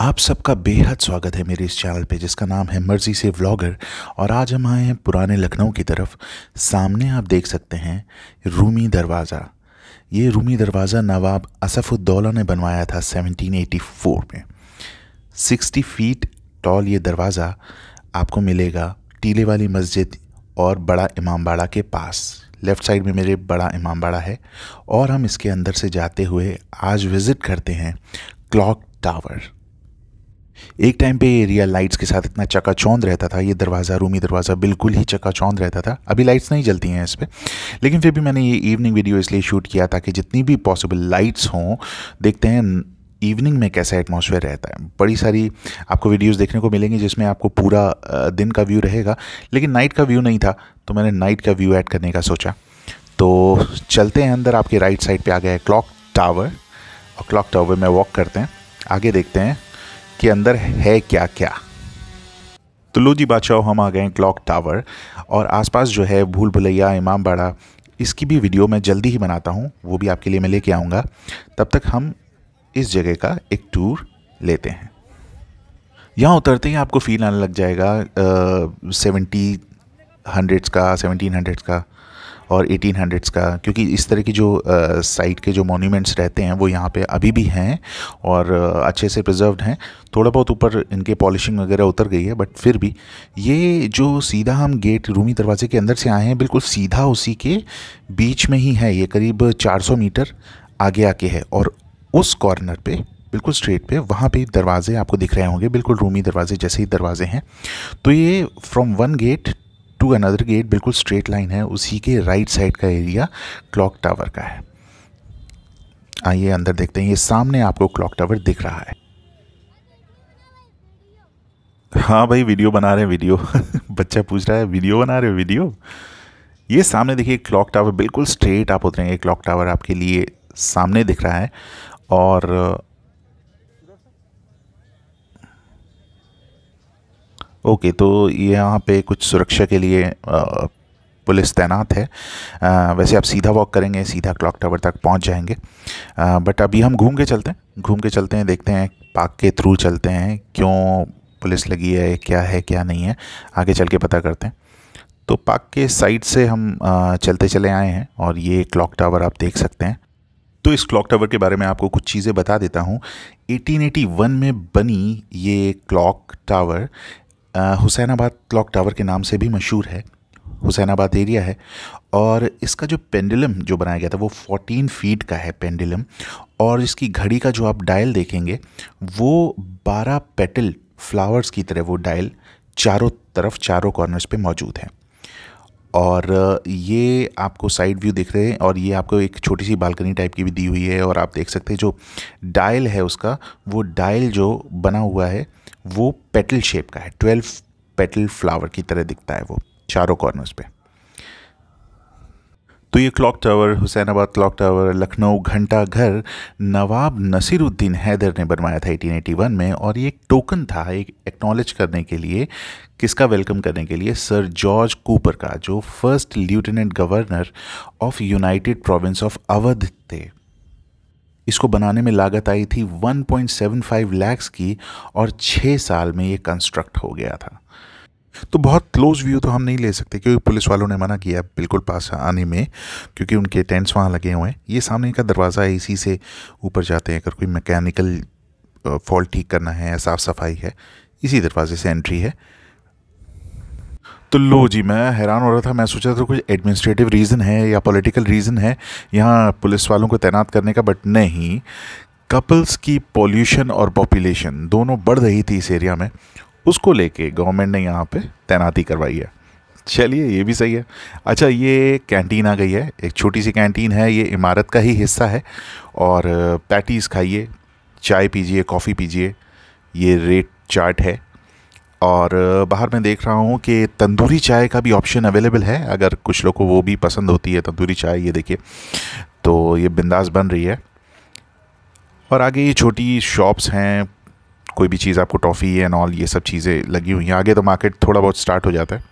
आप सबका बेहद स्वागत है मेरे इस चैनल पे जिसका नाम है मर्जी से व्लॉगर और आज हम आए हैं पुराने लखनऊ की तरफ सामने आप देख सकते हैं रूमी दरवाज़ा ये रूमी दरवाज़ा नवाब असफ़ुद्दौला ने बनवाया था 1784 में 60 फीट टॉल ये दरवाज़ा आपको मिलेगा टीले वाली मस्जिद और बड़ा इमामबाड़ा के पास लेफ़्ट साइड में मेरे बड़ा इमामबाड़ा है और हम इसके अंदर से जाते हुए आज विज़िट करते हैं क्लॉक टावर एक टाइम पे ये एरिया लाइट्स के साथ इतना चकाचौंध रहता था ये दरवाज़ा रूमी दरवाज़ा बिल्कुल ही चकाचौंध रहता था अभी लाइट्स नहीं जलती हैं इस पर लेकिन फिर भी मैंने ये इवनिंग वीडियो इसलिए शूट किया ताकि जितनी भी पॉसिबल लाइट्स हों देखते हैं इवनिंग में कैसा एटमॉस्फेयर रहता है बड़ी सारी आपको वीडियोस देखने को मिलेंगी जिसमें आपको पूरा दिन का व्यू रहेगा लेकिन नाइट का व्यू नहीं था तो मैंने नाइट का व्यू ऐड करने का सोचा तो चलते हैं अंदर आपके राइट साइड पे आ गया है क्लॉक टावर और क्लॉक टावर में वॉक करते हैं आगे देखते हैं कि अंदर है क्या क्या तो लो जी बादशाह हम आ गए क्लॉक टावर और आसपास जो है भूल भुलैया इमाम बाड़ा इसकी भी वीडियो मैं जल्दी ही बनाता हूँ वो भी आपके लिए मैं लेके आऊँगा तब तक हम इस जगह का एक टूर लेते हैं यहाँ उतरते ही आपको फील आने लग जाएगा सेवेंटी हंड्रेड्स का सेवनटीन हंड्रेड्स का और 1800s का क्योंकि इस तरह की जो साइट के जो मोन्यूमेंट्स रहते हैं वो यहाँ पे अभी भी हैं और अच्छे से प्रिजर्व हैं थोड़ा बहुत ऊपर इनके पॉलिशिंग वगैरह उतर गई है बट फिर भी ये जो सीधा हम गेट रूमी दरवाजे के अंदर से आए हैं बिल्कुल सीधा उसी के बीच में ही है ये करीब 400 मीटर आगे आके है और उस कॉर्नर पर बिल्कुल स्ट्रेट पे वहाँ पे दरवाजे आपको दिख रहे होंगे बिल्कुल रूमी दरवाजे जैसे ही दरवाजे हैं तो ये from one gate to another gate बिल्कुल स्ट्रेट लाइन है उसी के राइट right साइड का एरिया क्लॉक टावर का है आइए अंदर देखते हैं ये सामने आपको क्लॉक टावर दिख रहा है हाँ भाई वीडियो बना रहे हैं वीडियो बच्चा पूछ रहा है वीडियो बना रहे हो वीडियो ये सामने देखिए क्लॉक टावर बिल्कुल स्ट्रेट आप उतरेंगे क्लॉक टावर आपके लिए सामने दिख रहा है और ओके तो यहाँ पे कुछ सुरक्षा के लिए पुलिस तैनात है वैसे आप सीधा वॉक करेंगे सीधा क्लॉक टावर तक पहुँच जाएंगे बट अभी हम घूम के चलते हैं घूम के चलते हैं देखते हैं पार्क के थ्रू चलते हैं क्यों पुलिस लगी है क्या है क्या नहीं है आगे चल के पता करते हैं तो पार्क के साइड से हम चलते चले आए हैं और ये क्लॉक टावर आप देख सकते हैं तो इस क्लॉक टावर के बारे में आपको कुछ चीज़ें बता देता हूँ 1881 में बनी ये clock tower Hussainabad clock tower के नाम से भी मशहूर है हुसैनाबाद एरिया है और इसका जो पेंडुलम जो बनाया गया था वो 14 फीट का है पेंडुलम और इसकी घड़ी का जो आप डायल देखेंगे वो 12 पेटल फ्लावर्स की तरह वो डायल चारों तरफ चारों कॉर्नर्स पे मौजूद हैं और ये आपको साइड व्यू दिख रहे हैं और ये आपको एक छोटी सी बालकनी टाइप की भी दी हुई है और आप देख सकते हैं जो डायल है उसका वो डायल जो बना हुआ है वो पेटल शेप का है ट्वेल्व पेटल फ्लावर की तरह दिखता है वो चारों कॉर्नर्स पे तो ये clock tower Hussainabad clock tower Lucknow घंटा घर नवाब नसीरुद्दीन हैदर ने बनवाया था 1881 में और ये एक टोकन था एक एक्नॉलेज करने के लिए किसका वेलकम करने के लिए सर जॉर्ज कूपर का जो first lieutenant governor of United province of Awadh थे इसको बनाने में लागत आई थी 1.75 लैक्स की और छः साल में ये कंस्ट्रक्ट हो गया था तो बहुत क्लोज व्यू तो हम नहीं ले सकते क्योंकि पुलिस वालों ने मना किया बिल्कुल पास आने में क्योंकि उनके टेंट्स वहाँ लगे हुए हैं ये सामने का दरवाज़ा है इसी से ऊपर जाते हैं अगर कोई मैकेनिकल फॉल्ट ठीक करना है या साफ़ सफाई है इसी दरवाजे से एंट्री है तो लो जी मैं हैरान हो रहा था मैं सोचा था कुछ एडमिनिस्ट्रेटिव रीज़न है या पॉलिटिकल रीज़न है यहाँ पुलिस वालों को तैनात करने का बट नहीं कपल्स की पॉल्यूशन और पॉपुलेशन दोनों बढ़ रही थी इस एरिया में उसको लेके गवर्नमेंट ने यहाँ पे तैनाती करवाई है चलिए ये भी सही है अच्छा ये कैंटीन आ गई है एक छोटी सी कैंटीन है ये इमारत का ही हिस्सा है और पैटीज़ खाइए चाय पीजिए कॉफ़ी पीजिए ये रेट चार्ट है और बाहर मैं देख रहा हूँ कि तंदूरी चाय का भी ऑप्शन अवेलेबल है अगर कुछ लोग को वो भी पसंद होती है तंदूरी चाय ये देखिए तो ये बिंदास बन रही है और आगे ये छोटी शॉप्स हैं कोई भी चीज़ आपको टॉफ़ी एंड ऑल ये सब चीज़ें लगी हुई हैं आगे तो मार्केट थोड़ा बहुत स्टार्ट हो जाता है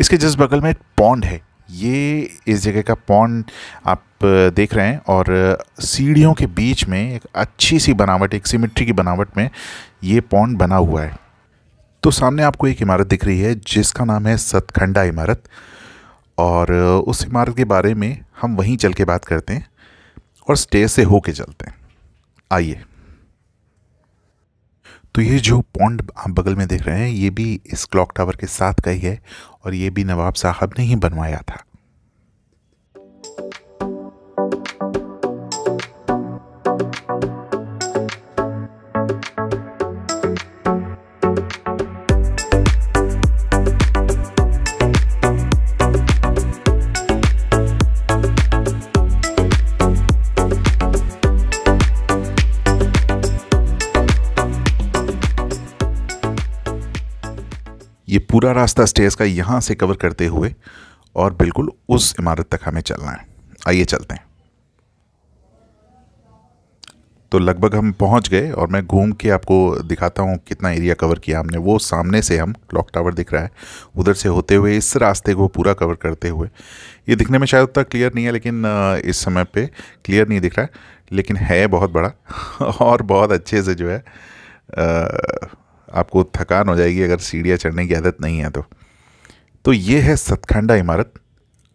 इसके जिस बगल में पौंड है ये इस जगह का पौंड आप देख रहे हैं और सीढ़ियों के बीच में एक अच्छी सी बनावट एक सिमिट्री की बनावट में ये पौंड बना हुआ है तो सामने आपको एक इमारत दिख रही है जिसका नाम है सतखंडा इमारत और उस इमारत के बारे में हम वहीं चल के बात करते हैं और स्टेज से होके चलते हैं आइए तो ये जो पॉन्ड आप बगल में देख रहे हैं ये भी इस क्लॉक टावर के साथ का ही है और ये भी नवाब साहब ने ही बनवाया था पूरा रास्ता स्टेज का यहाँ से कवर करते हुए और बिल्कुल उस इमारत तक हमें चलना है आइए चलते हैं तो लगभग हम पहुंच गए और मैं घूम के आपको दिखाता हूँ कितना एरिया कवर किया हमने वो सामने से हम क्लॉक टावर दिख रहा है उधर से होते हुए इस रास्ते को पूरा कवर करते हुए ये दिखने में शायद उतना क्लियर नहीं है लेकिन इस समय पे क्लियर नहीं दिख रहा है लेकिन है बहुत बड़ा और बहुत अच्छे से जो है आ, आपको थकान हो जाएगी अगर सीढ़ियाँ चढ़ने की आदत नहीं है तो तो ये है सतखंडा इमारत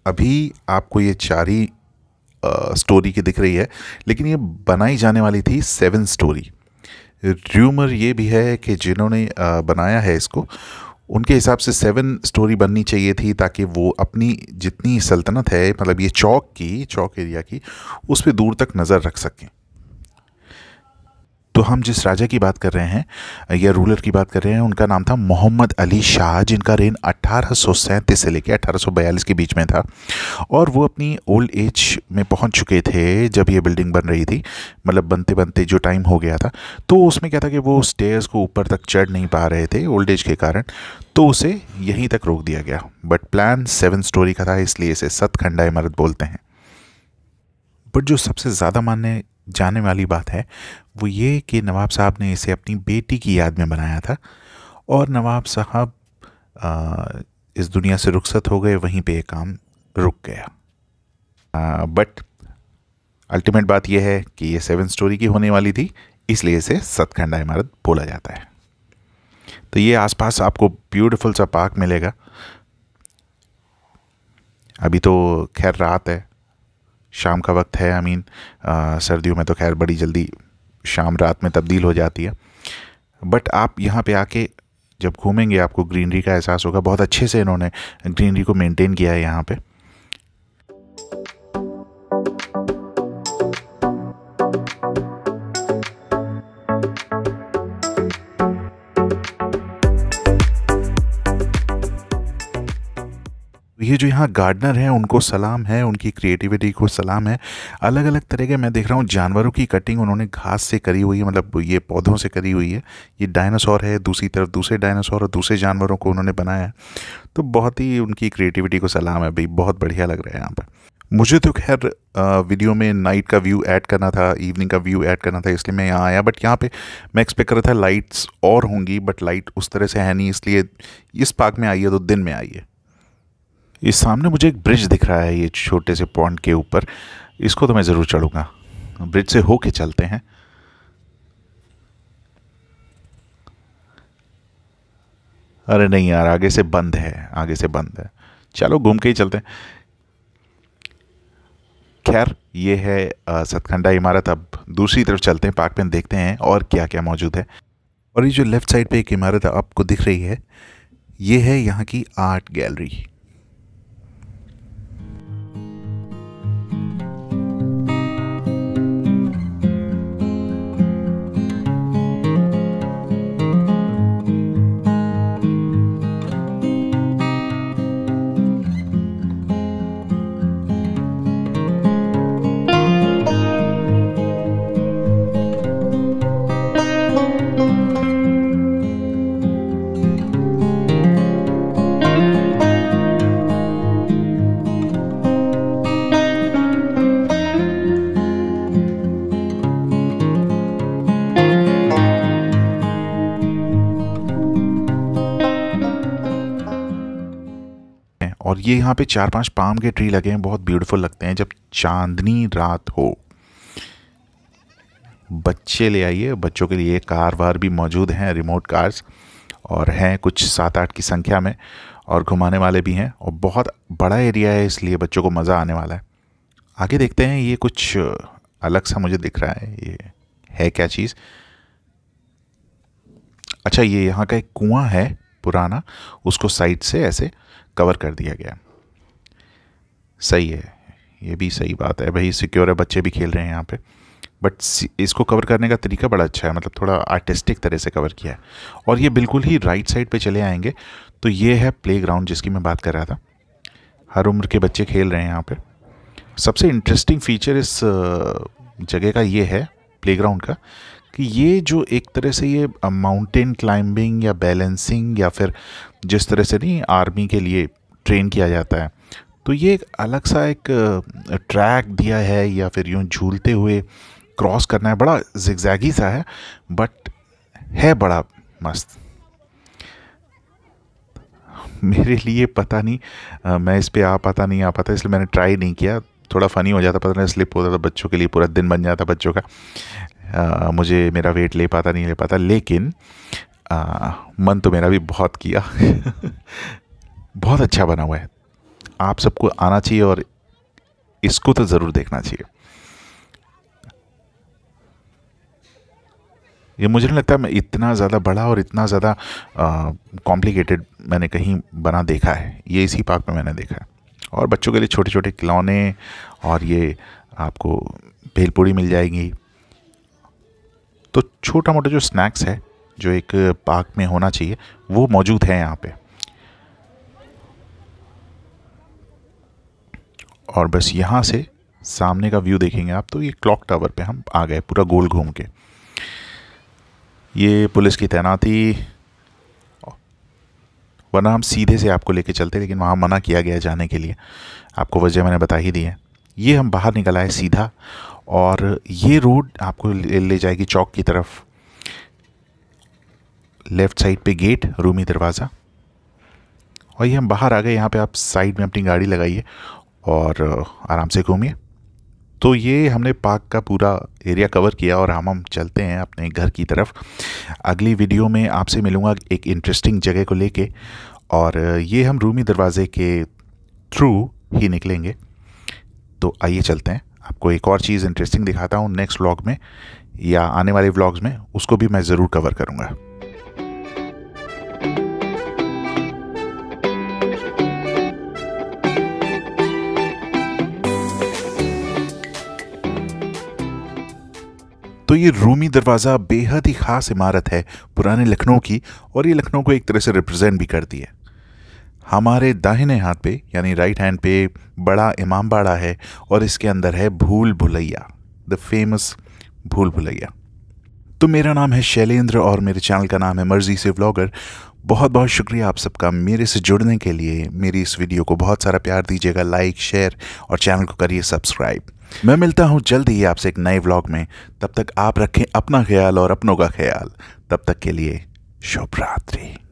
अभी आपको ये चार ही स्टोरी की दिख रही है लेकिन ये बनाई जाने वाली थी सेवन स्टोरी र्यूमर ये भी है कि जिन्होंने बनाया है इसको उनके हिसाब से सेवन स्टोरी बननी चाहिए थी ताकि वो अपनी जितनी सल्तनत है मतलब ये चौक की चौक एरिया की उस पर दूर तक नज़र रख सकें तो हम जिस राजा की बात कर रहे हैं या रूलर की बात कर रहे हैं उनका नाम था मोहम्मद अली शाह जिनका रेन अट्ठारह से लेकर अट्ठारह के बीच में था और वो अपनी ओल्ड एज में पहुंच चुके थे जब ये बिल्डिंग बन रही थी मतलब बनते बनते जो टाइम हो गया था तो उसमें क्या था कि वो स्टेयर्स को ऊपर तक चढ़ नहीं पा रहे थे ओल्ड एज के कारण तो उसे यहीं तक रोक दिया गया बट प्लान सेवन स्टोरी का था इसलिए इसे सतखंडा इमारत बोलते हैं बट जो सबसे ज़्यादा मानने जाने वाली बात है वो ये कि नवाब साहब ने इसे अपनी बेटी की याद में बनाया था और नवाब साहब इस दुनिया से रुखसत हो गए वहीं पे ये काम रुक गया बट अल्टीमेट बात यह है कि ये सेवन स्टोरी की होने वाली थी इसलिए इसे सतखंडा इमारत बोला जाता है तो ये आसपास आपको ब्यूटीफुल सा पार्क मिलेगा अभी तो खैर रात है शाम का वक्त है आई मीन सर्दियों में तो खैर बड़ी जल्दी शाम रात में तब्दील हो जाती है बट आप यहाँ पे आके जब घूमेंगे आपको ग्रीनरी का एहसास होगा बहुत अच्छे से इन्होंने ग्रीनरी को मेंटेन किया है यहाँ पे तो ये जो यहाँ गार्डनर हैं उनको सलाम है उनकी क्रिएटिविटी को सलाम है अलग अलग तरह के मैं देख रहा हूँ जानवरों की कटिंग उन्होंने घास से करी हुई है मतलब ये पौधों से करी हुई है ये डायनासोर है दूसरी तरफ दूसरे डायनासोर और दूसरे जानवरों को उन्होंने बनाया है तो बहुत ही उनकी क्रिएटिविटी को सलाम है भाई बहुत बढ़िया लग रहा है यहाँ पर मुझे तो खैर वीडियो में नाइट का व्यू ऐड करना था इवनिंग का व्यू ऐड करना था इसलिए मैं यहाँ आया बट यहाँ पे मैं एक्सपेक्ट कर रहा था लाइट्स और होंगी बट लाइट उस तरह से है नहीं इसलिए इस पार्क में आइए तो दिन में आइए ये सामने मुझे एक ब्रिज दिख रहा है ये छोटे से पॉइंट के ऊपर इसको तो मैं ज़रूर चढ़ूंगा ब्रिज से होके चलते हैं अरे नहीं यार आगे से बंद है आगे से बंद है चलो घूम के ही चलते हैं खैर ये है सतखंडा इमारत अब दूसरी तरफ चलते हैं पार्क में देखते हैं और क्या क्या मौजूद है और ये जो लेफ़्ट साइड पे एक इमारत आपको दिख रही है ये है यहाँ की आर्ट गैलरी और ये यहाँ पे चार पांच पाम के ट्री लगे हैं बहुत ब्यूटीफुल लगते हैं जब चांदनी रात हो बच्चे ले आइए बच्चों के लिए कार वार भी मौजूद हैं रिमोट कार्स और हैं कुछ सात आठ की संख्या में और घुमाने वाले भी हैं और बहुत बड़ा एरिया है इसलिए बच्चों को मज़ा आने वाला है आगे देखते हैं ये कुछ अलग सा मुझे दिख रहा है ये है क्या चीज़ अच्छा ये यहाँ का एक कुआं है पुराना उसको साइड से ऐसे कवर कर दिया गया सही है ये भी सही बात है भाई सिक्योर है बच्चे भी खेल रहे हैं यहाँ पे बट इसको कवर करने का तरीका बड़ा अच्छा है मतलब थोड़ा आर्टिस्टिक तरह से कवर किया है और ये बिल्कुल ही राइट साइड पे चले आएंगे तो ये है प्ले ग्राउंड जिसकी मैं बात कर रहा था हर उम्र के बच्चे खेल रहे हैं यहाँ पे सबसे इंटरेस्टिंग फीचर इस जगह का ये है प्ले का कि ये जो एक तरह से ये माउंटेन क्लाइंबिंग या बैलेंसिंग या फिर जिस तरह से नहीं आर्मी के लिए ट्रेन किया जाता है तो ये एक अलग सा एक ट्रैक दिया है या फिर यूँ झूलते हुए क्रॉस करना है बड़ा जिगजैगी सा है बट है बड़ा मस्त मेरे लिए पता नहीं मैं इस पर आ पाता नहीं आ पाता इसलिए मैंने ट्राई नहीं किया थोड़ा फ़नी हो जाता पता नहीं स्लिप होता था बच्चों के लिए पूरा दिन बन जाता बच्चों का आ, मुझे मेरा वेट ले पाता नहीं ले पाता लेकिन आ, मन तो मेरा भी बहुत किया बहुत अच्छा बना हुआ है आप सबको आना चाहिए और इसको तो ज़रूर देखना चाहिए ये मुझे नहीं लगता मैं इतना ज़्यादा बड़ा और इतना ज़्यादा कॉम्प्लिकेटेड मैंने कहीं बना देखा है ये इसी पार्क में मैंने देखा है और बच्चों के लिए छोटे छोटे खिलौने और ये आपको भेलपूड़ी मिल जाएगी तो छोटा मोटा जो स्नैक्स है जो एक पार्क में होना चाहिए वो मौजूद है यहाँ पे और बस यहाँ से सामने का व्यू देखेंगे आप तो ये क्लॉक टावर पे हम आ गए पूरा गोल घूम के ये पुलिस की तैनाती वरना हम सीधे से आपको लेके चलते लेकिन वहाँ मना किया गया जाने के लिए आपको वजह मैंने बता ही दी है ये हम बाहर निकल आए सीधा और ये रोड आपको ले जाएगी चौक की तरफ लेफ़्ट साइड पे गेट रूमी दरवाज़ा और ये हम बाहर आ गए यहाँ पे आप साइड में अपनी गाड़ी लगाइए और uh, आराम से घूमिए तो ये हमने पार्क का पूरा एरिया कवर किया और हम हम चलते हैं अपने घर की तरफ अगली वीडियो में आपसे मिलूँगा एक इंटरेस्टिंग जगह को लेके और uh, ये हम रूमी दरवाज़े के थ्रू ही निकलेंगे तो आइए चलते हैं आपको एक और चीज़ इंटरेस्टिंग दिखाता हूँ नेक्स्ट व्लॉग में या आने वाले व्लॉग्स में उसको भी मैं ज़रूर कवर करूँगा तो ये रूमी दरवाज़ा बेहद ही ख़ास इमारत है पुराने लखनऊ की और ये लखनऊ को एक तरह से रिप्रेजेंट भी करती है हमारे दाहिने हाथ पे यानी राइट हैंड पे बड़ा इमाम बाड़ा है और इसके अंदर है भूल भुलैया द फेमस भूल भुलैया तो मेरा नाम है शैलेंद्र और मेरे चैनल का नाम है मर्जी से व्लॉगर बहुत बहुत शुक्रिया आप सबका मेरे से जुड़ने के लिए मेरी इस वीडियो को बहुत सारा प्यार दीजिएगा लाइक शेयर और चैनल को करिए सब्सक्राइब मैं मिलता हूँ जल्द ही आपसे एक नए व्लॉग में तब तक आप रखें अपना ख्याल और अपनों का ख्याल तब तक के लिए शुभ रात्रि